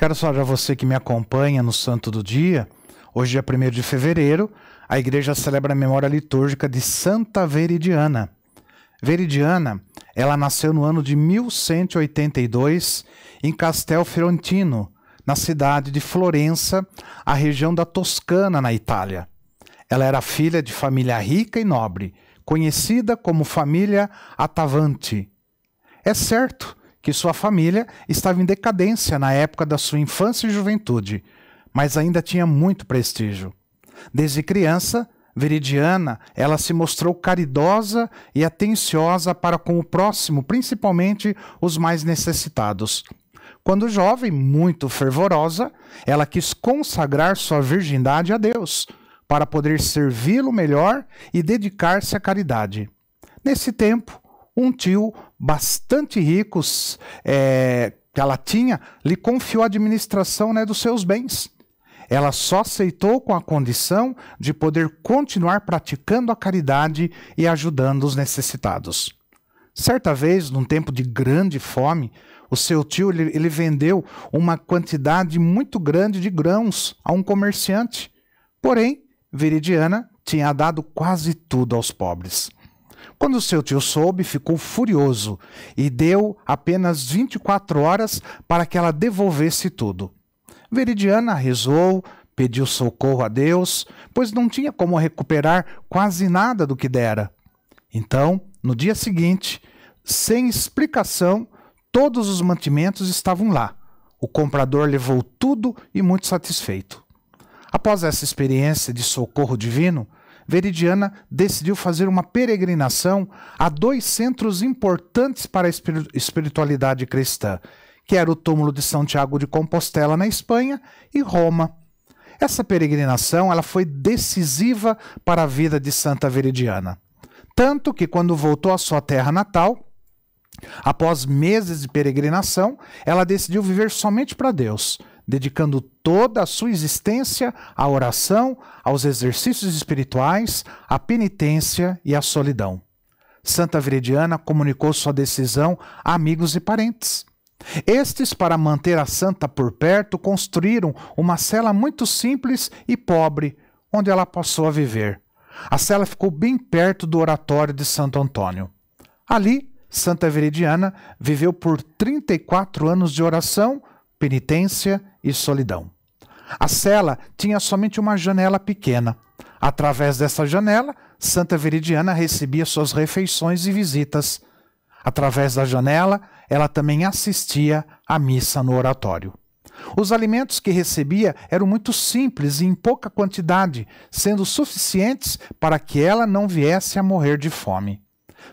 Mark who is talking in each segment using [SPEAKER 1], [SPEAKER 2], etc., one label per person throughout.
[SPEAKER 1] Quero saudar você que me acompanha no Santo do Dia. Hoje, dia é 1 de fevereiro, a igreja celebra a memória litúrgica de Santa Veridiana. Veridiana, ela nasceu no ano de 1182 em Castel Fiorentino, na cidade de Florença, a região da Toscana, na Itália. Ela era filha de família rica e nobre, conhecida como família Atavante. É certo que sua família estava em decadência na época da sua infância e juventude, mas ainda tinha muito prestígio. Desde criança, Veridiana, ela se mostrou caridosa e atenciosa para com o próximo, principalmente os mais necessitados. Quando jovem, muito fervorosa, ela quis consagrar sua virgindade a Deus, para poder servi-lo melhor e dedicar-se à caridade. Nesse tempo, um tio bastante rico é, que ela tinha lhe confiou a administração né, dos seus bens. Ela só aceitou com a condição de poder continuar praticando a caridade e ajudando os necessitados. Certa vez, num tempo de grande fome, o seu tio ele, ele, vendeu uma quantidade muito grande de grãos a um comerciante. Porém, Viridiana tinha dado quase tudo aos pobres. Quando seu tio soube, ficou furioso e deu apenas 24 horas para que ela devolvesse tudo. Veridiana rezou, pediu socorro a Deus, pois não tinha como recuperar quase nada do que dera. Então, no dia seguinte, sem explicação, todos os mantimentos estavam lá. O comprador levou tudo e muito satisfeito. Após essa experiência de socorro divino, Veridiana decidiu fazer uma peregrinação a dois centros importantes para a espiritualidade cristã, que era o túmulo de São Tiago de Compostela na Espanha e Roma. Essa peregrinação ela foi decisiva para a vida de Santa Veridiana, tanto que quando voltou à sua terra natal, Após meses de peregrinação, ela decidiu viver somente para Deus dedicando toda a sua existência à oração, aos exercícios espirituais, à penitência e à solidão. Santa Veridiana comunicou sua decisão a amigos e parentes. Estes, para manter a santa por perto, construíram uma cela muito simples e pobre, onde ela passou a viver. A cela ficou bem perto do oratório de Santo Antônio. Ali, Santa Veridiana viveu por 34 anos de oração penitência e solidão. A cela tinha somente uma janela pequena. Através dessa janela, Santa Veridiana recebia suas refeições e visitas. Através da janela, ela também assistia à missa no oratório. Os alimentos que recebia eram muito simples e em pouca quantidade, sendo suficientes para que ela não viesse a morrer de fome.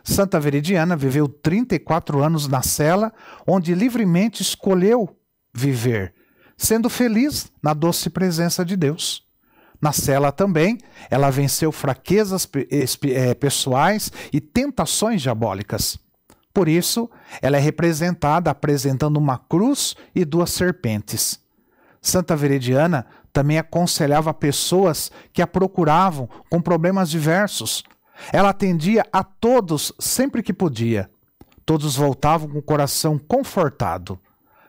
[SPEAKER 1] Santa Veridiana viveu 34 anos na cela, onde livremente escolheu viver sendo feliz na doce presença de Deus. Na cela também, ela venceu fraquezas eh, pessoais e tentações diabólicas. Por isso, ela é representada apresentando uma cruz e duas serpentes. Santa Verediana também aconselhava pessoas que a procuravam com problemas diversos. Ela atendia a todos sempre que podia. Todos voltavam com o coração confortado.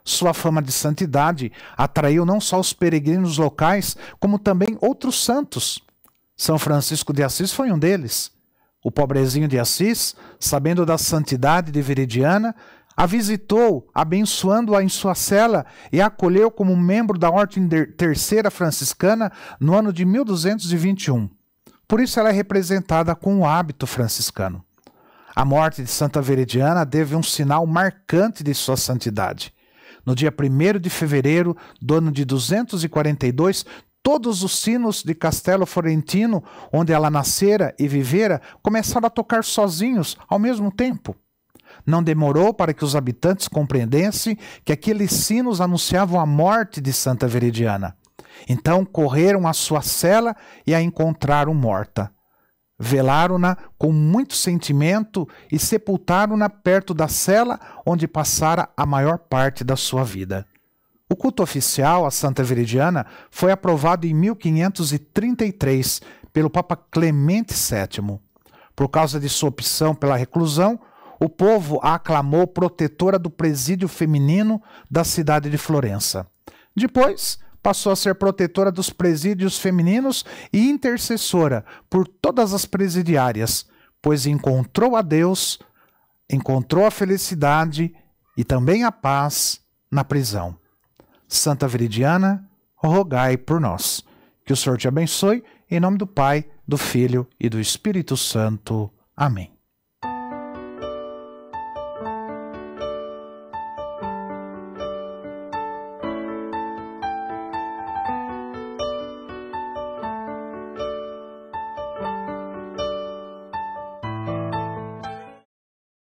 [SPEAKER 1] Sua fama de santidade atraiu não só os peregrinos locais, como também outros santos. São Francisco de Assis foi um deles. O pobrezinho de Assis, sabendo da santidade de Veridiana, a visitou, abençoando-a em sua cela e a acolheu como membro da Ordem Terceira Franciscana no ano de 1221. Por isso ela é representada com o hábito franciscano. A morte de Santa Veridiana teve um sinal marcante de sua santidade. No dia 1 de fevereiro do ano de 242, todos os sinos de Castelo Florentino, onde ela nascera e vivera, começaram a tocar sozinhos ao mesmo tempo. Não demorou para que os habitantes compreendessem que aqueles sinos anunciavam a morte de Santa Veridiana. Então correram à sua cela e a encontraram morta. Velaram-na com muito sentimento e sepultaram-na perto da cela onde passara a maior parte da sua vida. O culto oficial à Santa Veridiana foi aprovado em 1533 pelo Papa Clemente VII. Por causa de sua opção pela reclusão, o povo a aclamou protetora do presídio feminino da cidade de Florença. Depois, passou a ser protetora dos presídios femininos e intercessora por todas as presidiárias, pois encontrou a Deus, encontrou a felicidade e também a paz na prisão. Santa Veridiana, rogai por nós. Que o Senhor te abençoe, em nome do Pai, do Filho e do Espírito Santo. Amém.